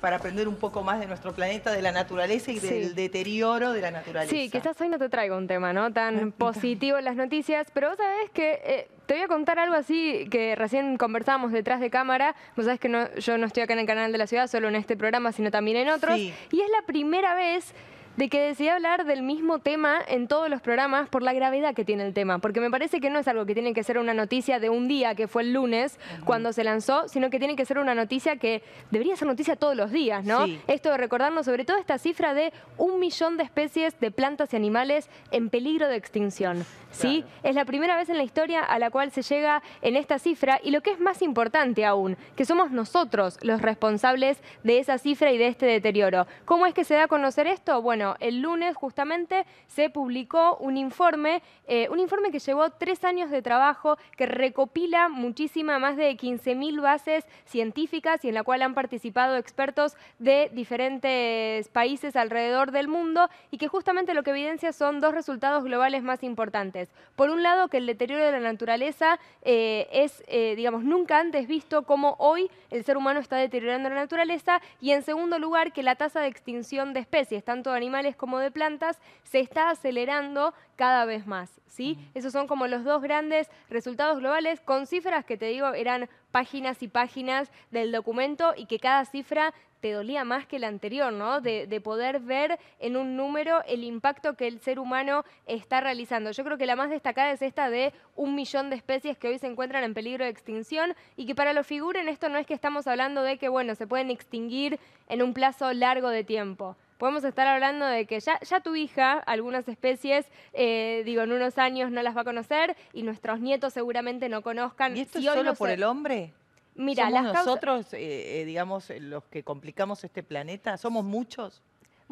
para aprender un poco más de nuestro planeta, de la naturaleza y del deterioro de la naturaleza. Sí, quizás hoy no te traigo un tema, ¿no? Tan positivo en las noticias, pero vos sabés que eh, te voy a contar algo así que recién conversábamos detrás de cámara. Vos sabés que no, yo no estoy acá en el canal de la ciudad, solo en este programa, sino también en otros. Y es la primera vez de que decidí hablar del mismo tema en todos los programas por la gravedad que tiene el tema, porque me parece que no es algo que tiene que ser una noticia de un día, que fue el lunes, cuando se lanzó, sino que tiene que ser una noticia que debería ser noticia todos los días, ¿no? Esto de recordarnos sobre todo esta cifra de un millón de especies de plantas y animales en peligro de extinción, ¿sí? Es la primera vez en la historia a la cual se llega en esta cifra y lo que es más importante aún, que somos nosotros los responsables de esa cifra y de este deterioro. ¿Cómo es que se da a conocer esto? Bueno, el lunes justamente se publicó un informe, eh, un informe que llevó tres años de trabajo, que recopila muchísima, más de 15.000 bases científicas y en la cual han participado expertos de diferentes países alrededor del mundo y que justamente lo que evidencia son dos resultados globales más importantes. Por un lado, que el deterioro de la naturaleza eh, es, eh, digamos, nunca antes visto como hoy el ser humano está deteriorando la naturaleza y en segundo lugar, que la tasa de extinción de especies, tanto de animales como de plantas, se está acelerando cada vez más. ¿sí? Esos son como los dos grandes resultados globales con cifras que te digo eran páginas y páginas del documento y que cada cifra te dolía más que la anterior, ¿no? De, de, poder ver en un número el impacto que el ser humano está realizando. Yo creo que la más destacada es esta de un millón de especies que hoy se encuentran en peligro de extinción y que para lo figuren esto no es que estamos hablando de que, bueno, se pueden extinguir en un plazo largo de tiempo podemos estar hablando de que ya, ya tu hija, algunas especies, eh, digo, en unos años no las va a conocer y nuestros nietos seguramente no conozcan. ¿Y esto es solo por el hombre? Mira, nosotros, eh, eh, digamos, los que complicamos este planeta? ¿Somos muchos?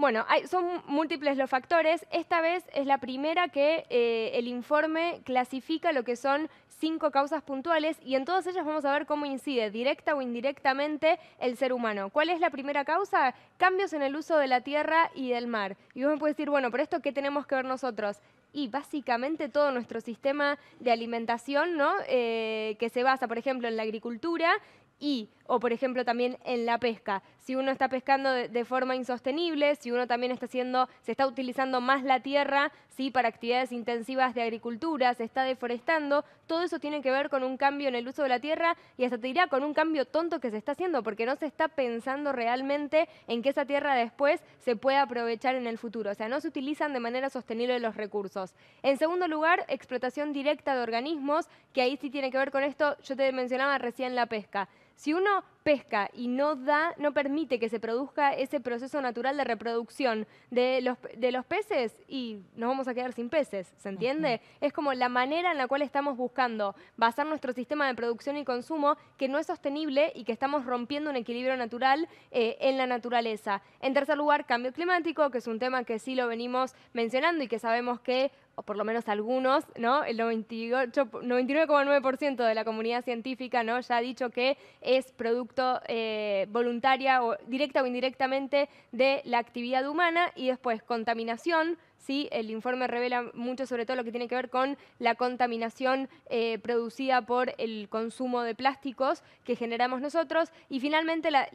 Bueno, son múltiples los factores. Esta vez es la primera que eh, el informe clasifica lo que son cinco causas puntuales y en todas ellas vamos a ver cómo incide directa o indirectamente el ser humano. ¿Cuál es la primera causa? Cambios en el uso de la tierra y del mar. Y vos me puedes decir, bueno, pero esto qué tenemos que ver nosotros? y básicamente todo nuestro sistema de alimentación, ¿no? Eh, que se basa, por ejemplo, en la agricultura y o por ejemplo también en la pesca. Si uno está pescando de, forma insostenible, si uno también está haciendo, se está utilizando más la tierra ¿sí? para actividades intensivas de agricultura, se está deforestando, todo eso tiene que ver con un cambio en el uso de la tierra y hasta te diría con un cambio tonto que se está haciendo, porque no se está pensando realmente en que esa tierra después se pueda aprovechar en el futuro. O sea, no se utilizan de manera sostenible los recursos. En segundo lugar, explotación directa de organismos, que ahí sí tiene que ver con esto, yo te mencionaba recién la pesca. Si uno pesca y no da, no permite que se produzca ese proceso natural de reproducción de los, de los peces y nos vamos a quedar sin peces, ¿se entiende? Es como la manera en la cual estamos buscando basar nuestro sistema de producción y consumo que no es sostenible y que estamos rompiendo un equilibrio natural eh, en la naturaleza. En tercer lugar, cambio climático, que es un tema que sí lo venimos mencionando y que sabemos que o por lo menos algunos, ¿no? El 99,9% de la comunidad científica ¿no? ya ha dicho que es producto eh, voluntaria o directa o indirectamente de la actividad humana y después contaminación, ¿sí? El informe revela mucho sobre todo lo que tiene que ver con la contaminación eh, producida por el consumo de plásticos que generamos nosotros. Y finalmente, la,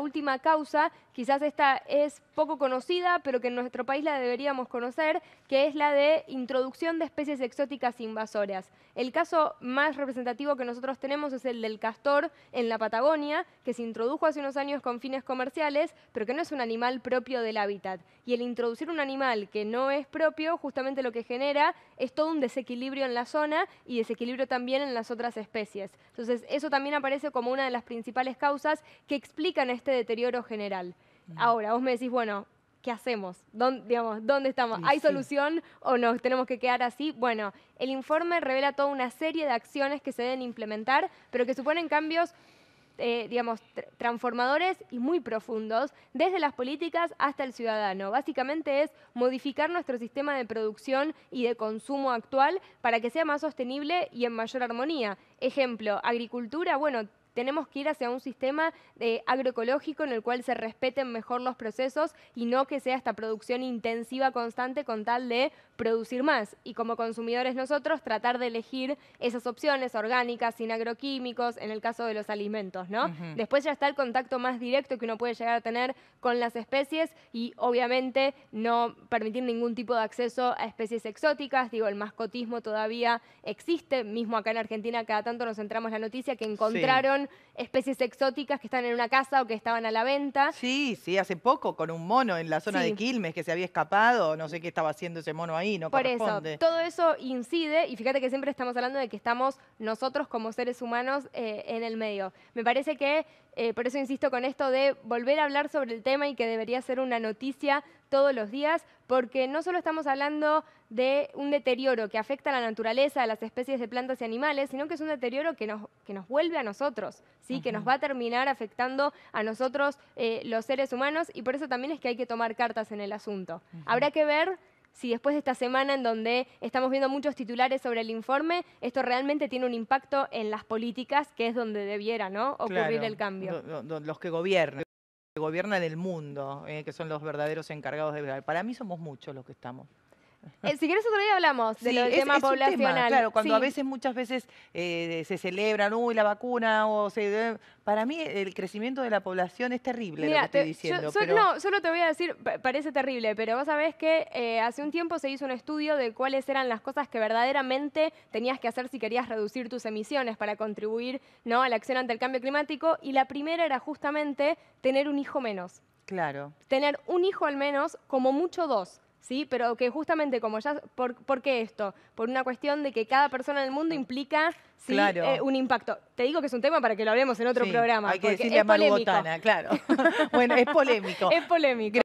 última causa, quizás esta es poco conocida, pero que en nuestro país la deberíamos conocer, que es la de introducción de especies exóticas invasoras. El caso más representativo que nosotros tenemos es el del castor en la Patagonia, que se introdujo hace unos años con fines comerciales, pero que no es un animal propio del hábitat. Y el introducir un animal que no es propio, justamente lo que genera es todo un desequilibrio en la zona y desequilibrio también en las otras especies. Entonces, eso también aparece como una de las principales causas que explican este deterioro general. Mm. Ahora, vos me decís, bueno, ¿qué hacemos? ¿Dónde, estamos? ¿Hay solución o nos tenemos que quedar así? Bueno, el informe revela toda una serie de acciones que se deben implementar, pero que suponen cambios eh, digamos, transformadores y muy profundos, desde las políticas hasta el ciudadano. Básicamente es modificar nuestro sistema de producción y de consumo actual para que sea más sostenible y en mayor armonía. Ejemplo, agricultura, bueno, tenemos que ir hacia un sistema eh, agroecológico en el cual se respeten mejor los procesos y no que sea esta producción intensiva constante con tal de producir más y como consumidores nosotros tratar de elegir esas opciones orgánicas, sin agroquímicos, en el caso de los alimentos, ¿no? Después ya está el contacto más directo que uno puede llegar a tener con las especies y obviamente no permitir ningún tipo de acceso a especies exóticas, digo, el mascotismo todavía existe, mismo acá en Argentina cada tanto nos centramos la noticia que encontraron especies exóticas que están en una casa o que estaban a la venta. Sí, sí, hace poco con un mono en la zona de Quilmes que se había escapado, no sé qué estaba haciendo ese mono ahí por eso, todo eso incide y fíjate que siempre estamos hablando de que estamos nosotros como seres humanos eh, en el medio. Me parece que, eh, por eso insisto con esto de volver a hablar sobre el tema y que debería ser una noticia todos los días, porque no solo estamos hablando de un deterioro que afecta a la naturaleza, a las especies de plantas y animales, sino que es un deterioro que nos, que nos vuelve a nosotros, ¿sí? que nos va a terminar afectando a nosotros eh, los seres humanos y por eso también es que hay que tomar cartas en el asunto. Habrá que ver si después de esta semana en donde estamos viendo muchos titulares sobre el informe, esto realmente tiene un impacto en las políticas, que es donde debiera ¿no? ocurrir el cambio. los que gobiernan que gobiernan el mundo, eh, que son los verdaderos encargados de... Para mí somos muchos los que estamos. Eh, si quieres otro día hablamos de los temas poblacionales. Tema, claro, cuando a veces, muchas veces eh, se celebran, uy, la vacuna, o se... Eh, para mí el crecimiento de la población es terrible lo que estoy diciendo. No, solo te voy a decir, parece terrible, pero vos sabés que eh, hace un tiempo se hizo un estudio de cuáles eran las cosas que verdaderamente tenías que hacer si querías reducir tus emisiones para contribuir ¿no? a la acción ante el cambio climático, y la primera era justamente tener un hijo menos. Claro. Tener un hijo al menos, como mucho dos. ¿sí? Pero que justamente como ya, ¿por, qué esto? Por una cuestión de que cada persona en el mundo implica eh, un impacto. Te digo que es un tema para que lo hablemos en otro programa. Hay que decirle a claro. bueno, es polémico. es polémico.